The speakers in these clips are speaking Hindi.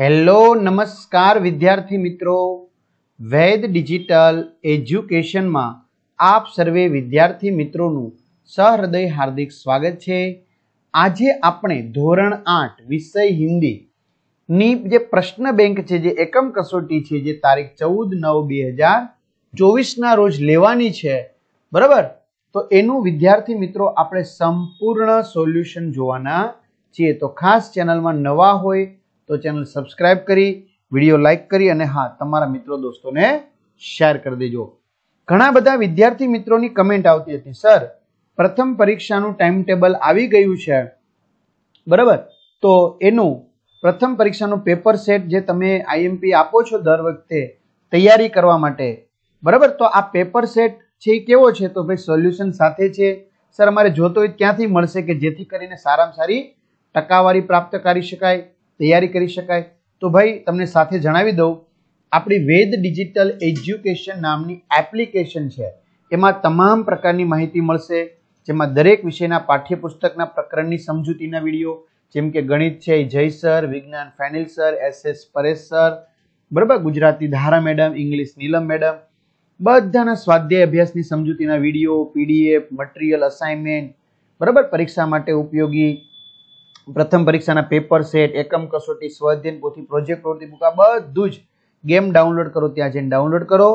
હેલો નમસ્કાર વિદ્યાર્થી મિત્રો વૈદ ડિજિટલ એજ્યુકેશનમાં આપ સર્વે વિદ્યાર્થી મિત્રોનું સહૃદય હાર્દિક સ્વાગત છે આજે આપણે ધોરણ આઠ વિષય હિન્દી ની જે પ્રશ્ન બેંક છે જે એકમ કસોટી છે જે તારીખ ચૌદ નવ બે હજાર ચોવીસના રોજ લેવાની છે બરાબર તો એનું વિદ્યાર્થી મિત્રો આપણે સંપૂર્ણ સોલ્યુશન જોવાના છીએ તો ખાસ ચેનલમાં નવા હોય તો ચેનલ સબસ્ક્રાઇબ કરી વિડીયો લાઇક કરી અને હા તમારા મિત્રો દોસ્તોને શેર કરી દેજો ઘણા બધા વિદ્યાર્થી મિત્રોની કમેન્ટ આવતી હતી સર પ્રથમ પરીક્ષાનું ટાઈમ ટેબલ આવી ગયું છે બરાબર તો એનું પ્રથમ પરીક્ષાનું પેપર સેટ જે તમે આઈએમપી આપો છો દર વખતે તૈયારી કરવા માટે બરાબર તો આ પેપર સેટ છે એ કેવો છે તો ભાઈ સોલ્યુશન સાથે છે સર અમારે જોતો હોય ક્યાંથી મળશે કે જેથી કરીને સારામાં સારી ટકાવારી પ્રાપ્ત કરી શકાય તૈયારી કરી શકાય તો ભાઈ તમને સાથે જણાવી દઉં આપણી વેદ ડિજિટલ એજ્યુકેશન નામની એપ્લિકેશન છે એમાં તમામ પ્રકારની માહિતી મળશે જેમાં દરેક વિષયના પાઠ્યપુસ્તકના પ્રકરણની સમજૂતીના વિડીયો જેમ કે ગણિત છે જય સર વિજ્ઞાન Fenil sir SS Paresh sir બરાબર ગુજરાતી ધારા મેડમ ઇંગ્લિશ નીલમ મેડમ બધાના સ્વાધ્યાય અભ્યાસની સમજૂતીના વિડીયો પીડીએફ મટીરિયલ અસાઇનમેન્ટ બરાબર પરીક્ષા માટે ઉપયોગી પ્રથમ પરીક્ષાના પેપર સેટ એકમ કસોટી સ્વાધ્યન પોથી પ્રોજેક્ટ પ્રવૃત્તિ મૂકા બધું જ ગેમ ડાઉનલોડ કરો ત્યાં જઈને ડાઉનલોડ કરો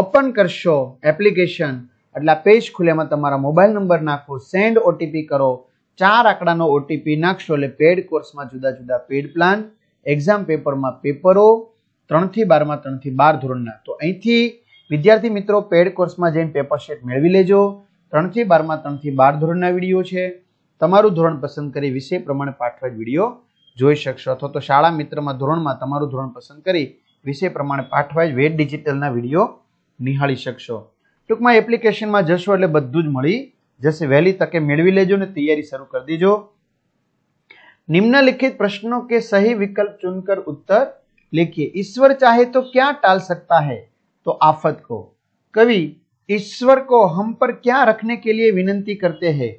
ઓપન કરશો એપ્લિકેશન એટલે આ પેજ ખુલે એમાં તમારા મોબાઈલ નંબર નાખો સેન્ડ ઓટીપી કરો ચાર આંકડાનો ઓટીપી નાખશો એટલે પેડ કોર્સમાં જુદા જુદા પેડ પ્લાન એક્ઝામ પેપરમાં પેપરો ત્રણથી બારમાં ત્રણથી બાર ધોરણના તો અહીંથી વિદ્યાર્થી મિત્રો પેડ કોર્સમાં જઈને પેપર શેટ મેળવી લેજો ત્રણથી બારમાં ત્રણથી બાર ધોરણના વિડીયો છે તમારું ધોરણ પસંદ કરી વિષય પ્રમાણે પાઠવાય વિડિયો જોઈ શકશો અથવા તો શાળા મિત્રમાં ધોરણમાં તમારું ધોરણ પસંદ કરી વિષય પ્રમાણે પાઠવાય વેડ ડિજિટલના વિડિયો નિહાળી શકશો ટુકમાં એપ્લિકેશનમાં જશો એટલે બધું જ મળી જશે વેલી તકે મેળવી લેજો ને તૈયારી શરૂ કરી દેજો નિમ્નલખિત પ્રશ્નો કે સહી વિકલ્પ ચૂનકર ઉત્તર લખીયે ઈશ્વર ચાહે તો ક્યાં ટાળ سکتا હે તો આફત કો કવિ ઈશ્વર કો હમ પર ક્યાં રખને કે લિયે વિનંતી કરતે હે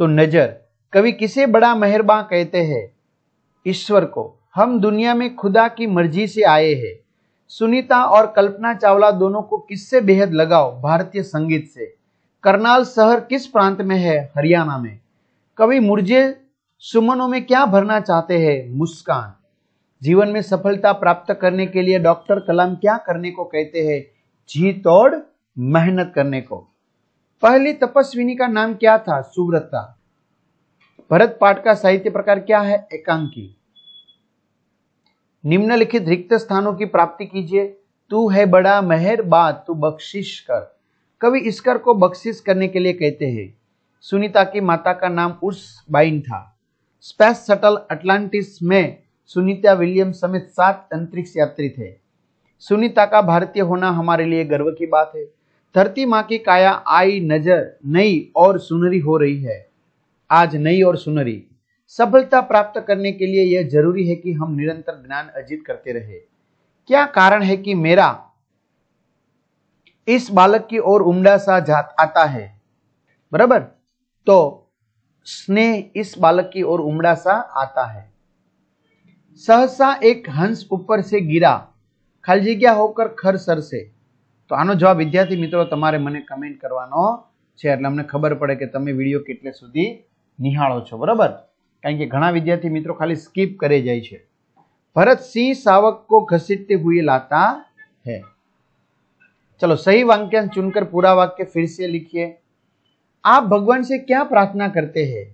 तो नजर कभी किसे बड़ा मेहरबान कहते हैं ईश्वर को हम दुनिया में खुदा की मर्जी से आए हैं सुनीता और कल्पना चावला दोनों को किससे बेहद लगाओ भारतीय संगीत से करनाल शहर किस प्रांत में है हरियाणा में कवि मुर्जे सुमनों में क्या भरना चाहते हैं मुस्कान जीवन में सफलता प्राप्त करने के लिए डॉक्टर कलाम क्या करने को कहते हैं जी तोड़ मेहनत करने को पहली तपस्विनी का नाम क्या था सुव्रता भरत पाठ का साहित्य प्रकार क्या है एकांकी निम्नलिखित रिक्त स्थानों की प्राप्ति कीजिए तू है बड़ा मेहर बात तू बख्शिश कर कवि इसकर को बख्शिश करने के लिए कहते हैं सुनीता की माता का नाम उस बाइन था स्पेस सटल अटलांटिस में सुनीता विलियम समेत सात अंतरिक्ष यात्री थे सुनीता का भारतीय होना हमारे लिए गर्व की बात है धरती माँ की काया आई नजर नई और सुनहरी हो रही है आज नई और सुनहरी सफलता प्राप्त करने के लिए यह जरूरी है कि हम निरंतर ज्ञान अर्जित करते रहे क्या कारण है कि मेरा इस बालक की ओर उमड़ा सा जात आता है बराबर तो स्नेह इस बालक की ओर उमड़ा सा आता है सहसा एक हंस ऊपर से गिरा खलजिग्या होकर खर सर से तो आ जवाब विद्यार्थी मित्रों मैं कमेंट करने खबर पड़े कि ते वीडियो के निहो बराबर कारण के घना विद्यार्थी मित्रों खाली स्कीप करे जाए भरत सिंह सावक को घसीटते हुए लाता है चलो सही वाक्यांश चुनकर पूरा वाक्य फिर से लिखिए आप भगवान से क्या प्रार्थना करते हैं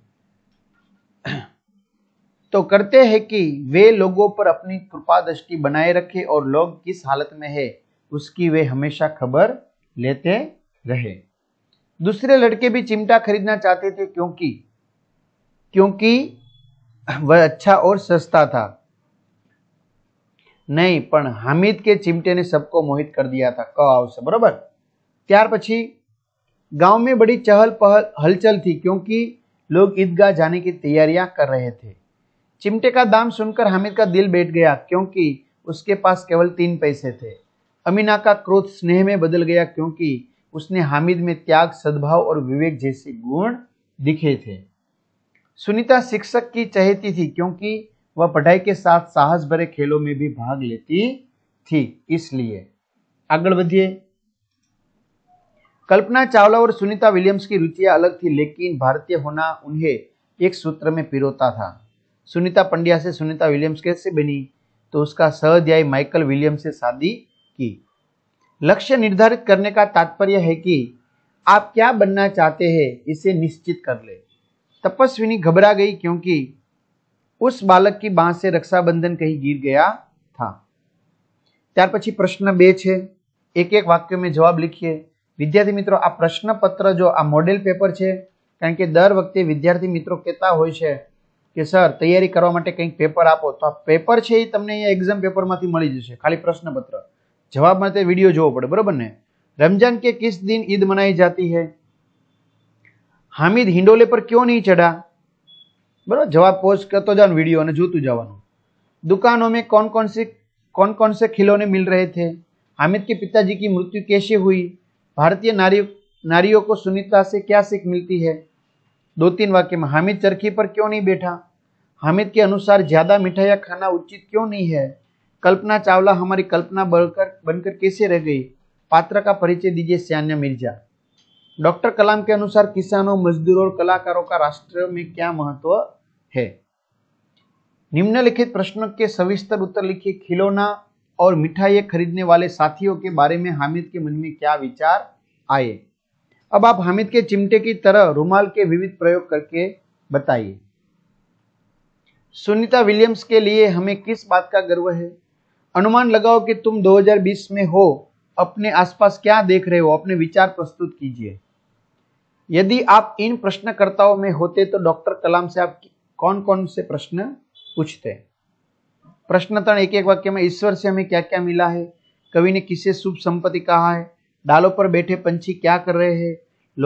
तो करते हैं कि वे लोगों पर अपनी कृपा दृष्टि बनाए रखें और लोग किस हालत में हैं उसकी वे हमेशा खबर लेते रहे दूसरे लड़के भी चिमटा खरीदना चाहते थे क्योंकि क्योंकि वह अच्छा और सस्ता था નહીં પણ के चिमटे ने सबको मोहित कर दिया था ક આવશે बराबर त्यार પછી गांव में बड़ी चहल पहल हलचल थी क्योंकि लोग ईदगाह जाने की तैयारियां कर रहे थे चिमटे का दाम सुनकर हामिद का दिल बैठ गया क्योंकि उसके पास केवल तीन पैसे थे अमीना का क्रोध स्नेह में बदल गया क्योंकि उसने हामिद में त्याग सद्भाव और विवेक जैसे गुण दिखे थे सुनीता शिक्षक की चहेती थी क्योंकि वह पढ़ाई के साथ साहस भरे खेलों में भी भाग लेती थी इसलिए आगे बढ़िए कल्पना चावला और सुनीता विलियम्स की रुचियां अलग थी लेकिन भारतीय होना उन्हें एक सूत्र में पिरोता था सुनीता पंड्या से सुनीता विलियम्स कैसे बनी तो उसका सहध्याय माइकल विलियम्स से शादी की लक्ष्य निर्धारित करने का तात्पर्य है कि आप क्या बनना चाहते हैं इसे निश्चित कर ले तपस्विनी घबरा गई क्योंकि उस બાળક की બાંસ से રક્ષાબંધન કહી ગીર ગયા था ત્યાર પછી પ્રશ્ન બે છે એક એક વાક્યમાં જવાબ લખીએ વિદ્યાર્થી મિત્રો આ પ્રશ્નપત્ર જો આ મોડેલ પેપર છે કારણ કે દર વખતે વિદ્યાર્થી મિત્રો કહેતા હોય છે કે સર તૈયારી કરવા માટે કંઈક પેપર આપો તો આ પેપર છે એ તમને અહીંયા એક્ઝામ પેપરમાંથી મળી જશે ખાલી પ્રશ્નપત્ર जवाब मैं वीडियो जो पड़े बराबर ने रमजान के किस दिन ईद मनाई जाती है हिंडोले पर क्यों नहीं चढ़ा ચઢા जवाब पोस्ट कर तो जान वीडियो ने जूतू जावा दुकानों में कौन कौन से कौन कौन से खिलौने मिल रहे थे हामिद के पिताजी की मृत्यु कैसे हुई भारतीय नारी नारियों को सुनीता से क्या सीख मिलती है दो तीन वाक्य में हामिद चरखी पर क्यों नहीं बैठा हामिद के अनुसार ज़्यादा मिठाइया खाना उचित क्यों नहीं है कल्पना चावला हमारी कल्पना बनकर बनकर कैसे रह गई पात्र का परिचय दीजिए सियान्या मिर्जा डॉक्टर कलाम के अनुसार किसानों मजदूरों और कलाकारों का राष्ट्र में क्या महत्व है निम्नलिखित प्रश्नों के सविस्तर उत्तर लिखिए खिलौना और मिठाई खरीदने वाले साथियों के बारे में हामिद के मन में क्या विचार आए अब आप हामिद के चिमटे की तरह रुमाल के विविध प्रयोग करके बताइए सुनीता विलियम्स के लिए हमें किस बात का गर्व है अनुमान लगाओ कि तुम 2020 में हो अपने आसपास क्या देख रहे हो अपने विचार प्रस्तुत कीजिए यदि आप इन प्रश्नकर्ताओं में होते तो डॉक्टर कलाम से आप कौन कौन से प्रश्न पूछते प्रश्नतण एक एक वाक्य में ईश्वर से हमें क्या क्या मिला है कवि ने किसे शुभ संपत्ति कहा है डालों पर बैठे पंछी क्या कर रहे हैं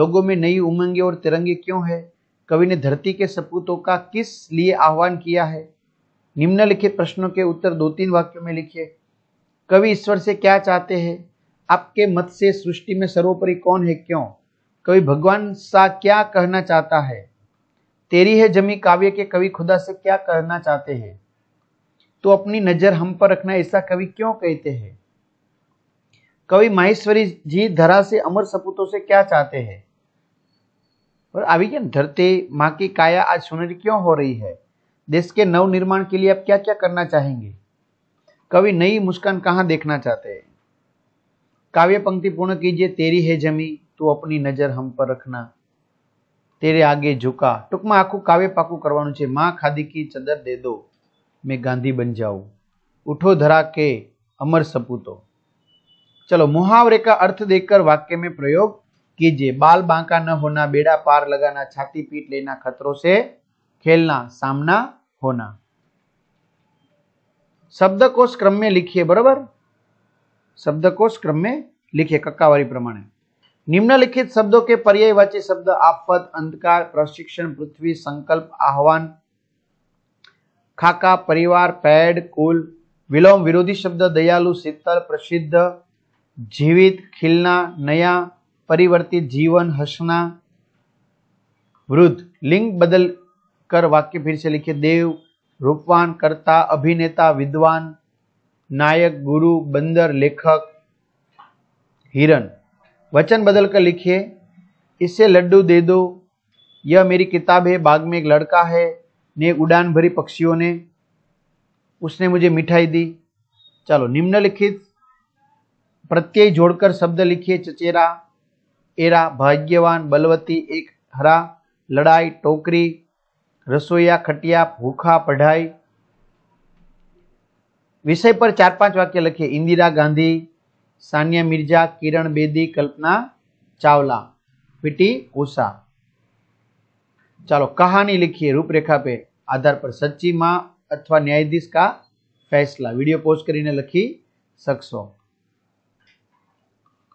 लोगों में नई उमंगे और तिरंगे क्यों है कवि ने धरती के सपूतों का किस लिए आह्वान किया है निम्नलिखित प्रश्नों के उत्तर दो तीन वाक्यों में लिखिए कवि ईश्वर से क्या चाहते हैं आपके मत से सृष्टि में सर्वोपरि कौन है क्यों कवि भगवान सा क्या कहना चाहता है तेरी है जमी काव्य के कवि खुदा से क्या कहना चाहते हैं तो अपनी नजर हम पर रखना ऐसा कवि क्यों कहते हैं कवि माहेश्वरी जी धरा से अमर सपूतों से क्या चाहते हैं और अभी धरते माँ की काया आज सुनहरी क्यों हो रही है देश के नव निर्माण के लिए आप क्या क्या करना चाहेंगे कवि नई मुस्कान कहाँ देखना चाहते हैं काव्य पंक्ति पूर्ण कीजिए तेरी है जमी तू अपनी नजर हम पर रखना तेरे आगे झुका ટૂંકમાં में आखू काव्य पाकू છે माँ खादी की चदर दे दो मैं गांधी बन जाऊ उठो धरा के अमर सपूतो चलो मुहावरे का अर्थ देखकर वाक्य में प्रयोग कीजिए बाल बांका न होना बेड़ा पार लगाना छाती पीट लेना खतरों से खेलना सामना होना शब्द को क्रम में लिखिए बराबर शब्द को क्रम में लिखिए कक्कावारी प्रमाण निम्नलिखित शब्दों के पर्यायवाची शब्द आपद अंधकार प्रशिक्षण पृथ्वी संकल्प आह्वान खाका परिवार पैड कुल विलोम विरोधी शब्द दयालु शीतल प्रसिद्ध जीवित खिलना नया परिवर्तित जीवन हसना वृद्ध लिंग बदल कर वाक्य फिर से लिखिए देव रूपवान कर्ता अभिनेता विद्वान नायक गुरु बंदर लेखक हिरन वचन बदल कर लिखिए इससे लड्डू दे दो यह मेरी किताब है बाग में एक लड़का है ने उड़ान भरी पक्षियों ने उसने मुझे मिठाई दी चलो निम्नलिखित प्रत्यय जोड़कर शब्द लिखिए चचेरा एरा भाग्यवान बलवती एक हरा लड़ाई टोकरी रसोईया खटिया भूखा पढ़ाई विषय पर चार पांच वाक्य लिखे इंदिरा गांधी सानिया मिर्जा किरण बेदी कल्पना चावला पीटी उषा चलो कहानी लिखिए रूपरेखा पे आधार पर सच्ची मां अथवा न्यायाधीश का फैसला वीडियो पोस्ट कर लिखी सकसो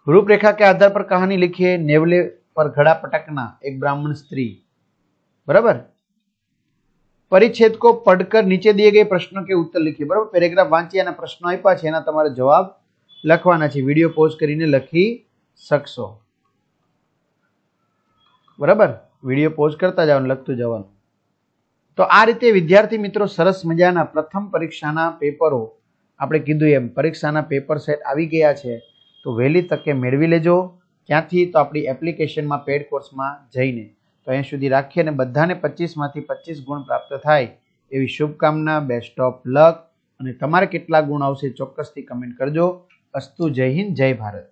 रूपरेखा के आधार पर कहानी लिखिए नेवले पर घड़ा पटकना एक ब्राह्मण स्त्री बराबर પરિચ્છેદ કો પડકર નીચે દિએ ગઈ પ્રશ્નો કે ઉત્તર લખીએ બરાબર પેરેગ્રાફ વાંચી અને પ્રશ્નો આપ્યા છે એના તમારે જવાબ લખવાના છે વિડીયો પોઝ કરીને લખી શકશો બરાબર વિડીયો પોઝ કરતા જવાનું લખતું જવાનું તો આ રીતે વિદ્યાર્થી મિત્રો સરસ મજાના પ્રથમ પરીક્ષાના પેપરો આપણે કીધું એમ પરીક્ષાના પેપર સેટ આવી ગયા છે તો વહેલી તકે મેળવી લેજો ક્યાંથી તો આપણી એપ્લિકેશનમાં પેડ કોર્સમાં જઈને તો અહીં સુધી રાખીએ અને બધાને પચીસમાંથી પચીસ ગુણ પ્રાપ્ત થાય એવી શુભકામના બેસ્ટ ઓફ લક અને તમારે કેટલા ગુણ આવશે ચોક્કસથી કમેન્ટ કરજો અસ્તુ જય હિન્દ જય ભારત